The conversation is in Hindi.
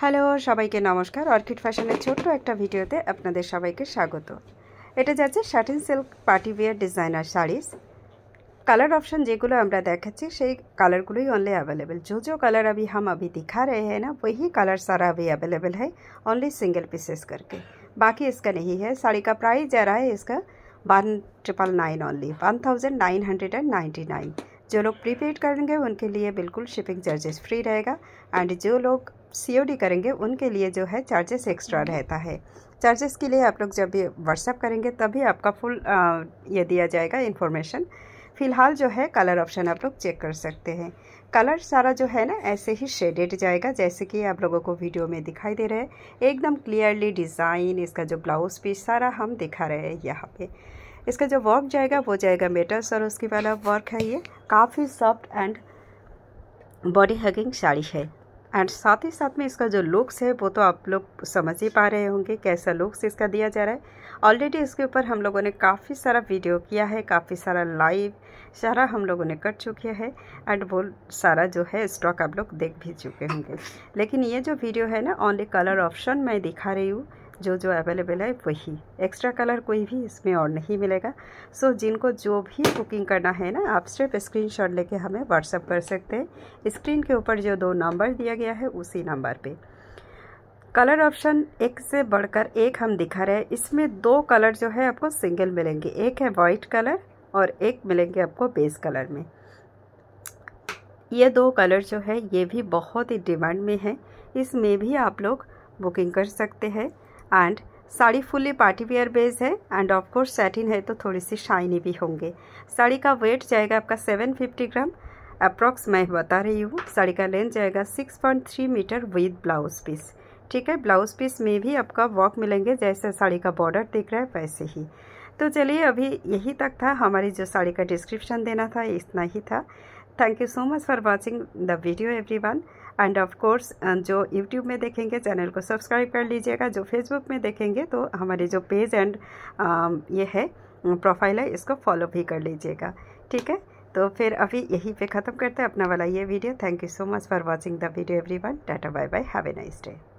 হ্যালো সবাইকে নমস্কার অর্কিড ফ্যাশনের ছোট্ট একটা ভিডিওতে আপনাদের সবাইকে স্বাগত এটা যাচ্ছে satin silk party wear designer saris colour option যেগুলো আমরা দেখাচ্ছি সেই কালারগুলোই অনলি অ্যাভেলেবেল যো যো কালার আমি হাম আবি দিখা রে হ্যাঁ না ওই কালার সারা আমি অ্যাভেলেবেল হয় অনলি সিঙ্গেল পিসেস করকে বাকি এসকা নেই হ্যাঁ শাড়ি কা প্রাইস যারা হয় one triple nine only one thousand nine hundred and ninety nine जो लोग प्रीपेड करेंगे उनके लिए बिल्कुल शिपिंग चार्जेस फ्री रहेगा एंड जो लोग सी करेंगे उनके लिए जो है चार्जेस एक्स्ट्रा रहता है चार्जेस के लिए आप लोग जब भी व्हाट्सअप करेंगे तभी आपका फुल ये दिया जाएगा इन्फॉर्मेशन फ़िलहाल जो है कलर ऑप्शन आप लोग चेक कर सकते हैं कलर सारा जो है ना ऐसे ही शेडेड जाएगा जैसे कि आप लोगों को वीडियो में दिखाई दे रहे हैं एकदम क्लियरली डिज़ाइन इसका जो ब्लाउज पीस सारा हम दिखा रहे हैं यहाँ पे इसका जो वर्क जाएगा वो जाएगा मेटल्स और उसकी वाला वर्क है ये काफ़ी soft and body hugging sari है एंड साथ ही साथ में इसका जो लुक्स है वो तो आप लोग समझ ही पा रहे होंगे कैसा लुक्स इसका दिया जा रहा है ऑलरेडी इसके ऊपर हम लोगों ने काफ़ी सारा वीडियो किया है काफ़ी सारा लाइव सारा हम लोगों ने कर चुके हैं एंड वो सारा जो है स्टॉक आप लोग देख भी चुके होंगे लेकिन ये जो वीडियो है ना ऑनली कलर ऑप्शन मैं दिखा रही हूँ जो जो अवेलेबल है वही एक्स्ट्रा कलर कोई भी इसमें और नहीं मिलेगा सो so, जिनको जो भी बुकिंग करना है ना आप सिर्फ स्क्रीन शॉट लेके हमें व्हाट्सअप कर सकते हैं स्क्रीन के ऊपर जो दो नंबर दिया गया है उसी नंबर पे कलर ऑप्शन एक से बढ़कर एक हम दिखा रहे हैं इसमें दो कलर जो है आपको सिंगल मिलेंगे एक है वाइट कलर और एक मिलेंगे आपको बेस कलर में ये दो कलर जो है ये भी बहुत ही डिमांड में है इसमें भी आप लोग बुकिंग कर सकते हैं and sari fully party wear base है एंड ऑफ कोर्स सेटिन है तो थोड़ी सी शाइनी भी होंगे साड़ी का वेट जाएगा आपका 750 ग्राम अप्रॉक्स मैं बता रही हूँ साड़ी का लेंथ जाएगा 6.3 मीटर विद ब्लाउज पीस ठीक है ब्लाउज पीस में भी आपका वॉक मिलेंगे जैसे साड़ी का बॉर्डर दिख रहा है वैसे ही तो चलिए अभी यही तक था हमारी जो साड़ी का डिस्क्रिप्शन देना था इतना ही था thank you so much for watching the video every and of course जो यूट्यूब में देखेंगे चैनल को सब्सक्राइब कर लीजिएगा जो फेसबुक में देखेंगे तो हमारे जो पेज एंड um, ये है प्रोफाइल है इसको फॉलो भी कर लीजिएगा ठीक है तो फिर अभी यहीं पे ख़त्म करते हैं अपना वाला ये video thank you so much for watching the video everyone tata bye bye have a nice day